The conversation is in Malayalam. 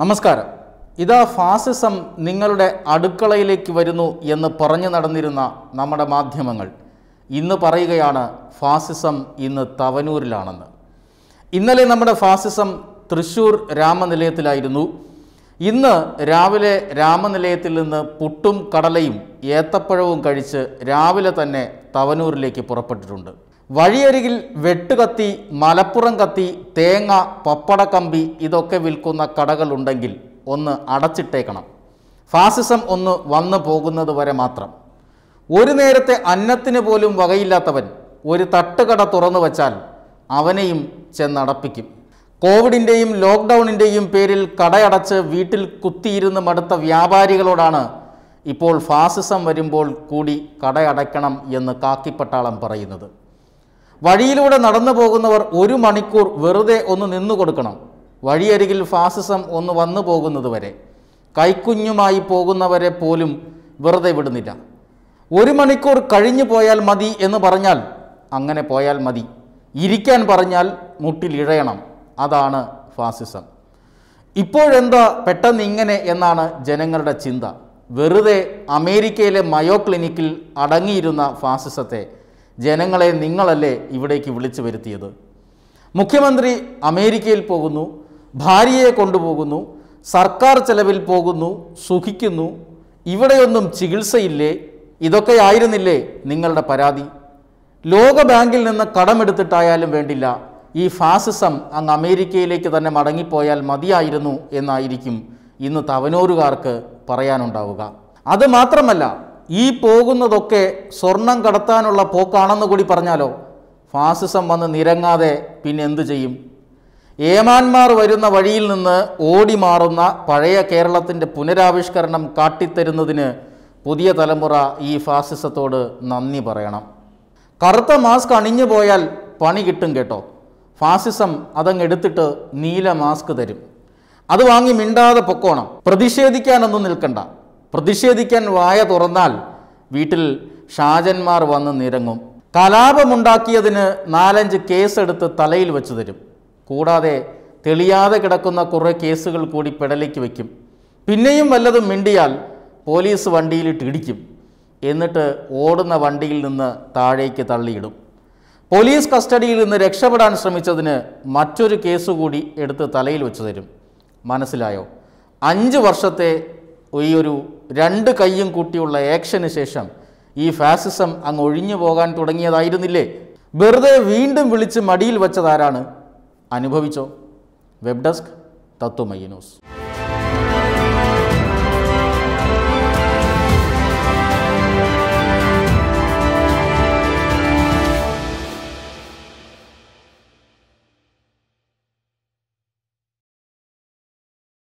നമസ്കാരം ഇതാ ഫാസിസം നിങ്ങളുടെ അടുക്കളയിലേക്ക് വരുന്നു എന്ന് പറഞ്ഞു നടന്നിരുന്ന നമ്മുടെ മാധ്യമങ്ങൾ ഇന്ന് പറയുകയാണ് ഫാസിസം ഇന്ന് തവനൂരിലാണെന്ന് ഇന്നലെ നമ്മുടെ ഫാസിസം തൃശ്ശൂർ രാമനിലയത്തിലായിരുന്നു ഇന്ന് രാവിലെ രാമനിലയത്തിൽ നിന്ന് പുട്ടും കടലയും ഏത്തപ്പഴവും കഴിച്ച് രാവിലെ തന്നെ തവനൂരിലേക്ക് പുറപ്പെട്ടിട്ടുണ്ട് വഴിയരികിൽ വെട്ടുകത്തി മലപ്പുറം കത്തി തേങ്ങ പപ്പടക്കമ്പി ഇതൊക്കെ വിൽക്കുന്ന കടകളുണ്ടെങ്കിൽ ഒന്ന് അടച്ചിട്ടേക്കണം ഫാസിസം ഒന്ന് വന്നു പോകുന്നത് വരെ മാത്രം ഒരു നേരത്തെ അന്നത്തിന് പോലും വകയില്ലാത്തവൻ ഒരു തട്ടുകട തുറന്നു വച്ചാൽ അവനെയും ചെന്നടപ്പിക്കും കോവിഡിൻ്റെയും ലോക്ക്ഡൗണിൻ്റെയും പേരിൽ കടയടച്ച് വീട്ടിൽ കുത്തിയിരുന്ന് മടുത്ത വ്യാപാരികളോടാണ് ഇപ്പോൾ ഫാസിസം വരുമ്പോൾ കൂടി കടയടയ്ക്കണം എന്ന് കാക്കിപ്പട്ടാളം പറയുന്നത് വഴിയിലൂടെ നടന്നു പോകുന്നവർ ഒരു മണിക്കൂർ വെറുതെ ഒന്ന് നിന്നു കൊടുക്കണം വഴിയരികിൽ ഫാസിസം ഒന്ന് വന്നു പോകുന്നത് വരെ കൈക്കുഞ്ഞുമായി പോകുന്നവരെ പോലും വെറുതെ വിടുന്നില്ല ഒരു മണിക്കൂർ കഴിഞ്ഞു പോയാൽ മതി എന്ന് പറഞ്ഞാൽ അങ്ങനെ പോയാൽ മതി ഇരിക്കാൻ പറഞ്ഞാൽ മുട്ടിലിഴയണം അതാണ് ഫാസിസം ഇപ്പോഴെന്താ പെട്ടെന്ന് ഇങ്ങനെ എന്നാണ് ജനങ്ങളുടെ ചിന്ത വെറുതെ അമേരിക്കയിലെ മയോ ക്ലിനിക്കിൽ അടങ്ങിയിരുന്ന ഫാസിസത്തെ ജനങ്ങളെ നിങ്ങളല്ലേ ഇവിടേക്ക് വിളിച്ചു വരുത്തിയത് മുഖ്യമന്ത്രി അമേരിക്കയിൽ പോകുന്നു ഭാര്യയെ കൊണ്ടുപോകുന്നു സർക്കാർ ചെലവിൽ പോകുന്നു സുഖിക്കുന്നു ഇവിടെയൊന്നും ചികിത്സയില്ലേ ഇതൊക്കെ ആയിരുന്നില്ലേ നിങ്ങളുടെ പരാതി ലോകബാങ്കിൽ നിന്ന് കടമെടുത്തിട്ടായാലും വേണ്ടില്ല ഈ ഫാസിസം അങ്ങ് അമേരിക്കയിലേക്ക് തന്നെ മടങ്ങിപ്പോയാൽ മതിയായിരുന്നു എന്നായിരിക്കും ഇന്ന് തവനൂരുകാർക്ക് പറയാനുണ്ടാവുക അത് മാത്രമല്ല ഈ പോകുന്നതൊക്കെ സ്വർണം കടത്താനുള്ള പോക്കാണെന്ന് കൂടി പറഞ്ഞാലോ ഫാസിസം വന്ന് നിരങ്ങാതെ പിന്നെ എന്തു ചെയ്യും ഏമാന്മാർ വരുന്ന വഴിയിൽ നിന്ന് ഓടി മാറുന്ന പഴയ കേരളത്തിൻ്റെ പുനരാവിഷ്കരണം കാട്ടിത്തരുന്നതിന് പുതിയ തലമുറ ഈ ഫാസിസത്തോട് നന്ദി പറയണം കറുത്ത മാസ്ക് അണിഞ്ഞു പോയാൽ പണി കിട്ടും കേട്ടോ ഫാസിസം അതങ്ങ് എടുത്തിട്ട് നീല മാസ്ക് തരും അത് വാങ്ങി മിണ്ടാതെ പൊക്കോണം പ്രതിഷേധിക്കാനൊന്നും നിൽക്കണ്ട പ്രതിഷേധിക്കാൻ വായ തുറന്നാൽ വീട്ടിൽ ഷാജന്മാർ വന്ന് നിരങ്ങും കലാപമുണ്ടാക്കിയതിന് നാലഞ്ച് കേസെടുത്ത് തലയിൽ വെച്ചു തരും കൂടാതെ തെളിയാതെ കിടക്കുന്ന കുറേ കേസുകൾ കൂടി പെടലേക്ക് വയ്ക്കും പിന്നെയും വല്ലതും മിണ്ടിയാൽ പോലീസ് വണ്ടിയിലിട്ട് ഇടിക്കും എന്നിട്ട് ഓടുന്ന വണ്ടിയിൽ നിന്ന് താഴേക്ക് തള്ളിയിടും പോലീസ് കസ്റ്റഡിയിൽ നിന്ന് രക്ഷപ്പെടാൻ ശ്രമിച്ചതിന് മറ്റൊരു കേസ് കൂടി എടുത്ത് തലയിൽ വെച്ചു തരും മനസ്സിലായോ അഞ്ച് വർഷത്തെ ഈ ഒരു രണ്ട് കൈയും കൂട്ടിയുള്ള ആക്ഷന് ശേഷം ഈ ഫാസിസം അങ്ങ് ഒഴിഞ്ഞു പോകാൻ തുടങ്ങിയതായിരുന്നില്ലേ വെറുതെ വീണ്ടും വിളിച്ച് മടിയിൽ വെച്ചതാരാണ് അനുഭവിച്ചോ വെബ് ഡെസ്ക് തത്വമയി ന്യൂസ്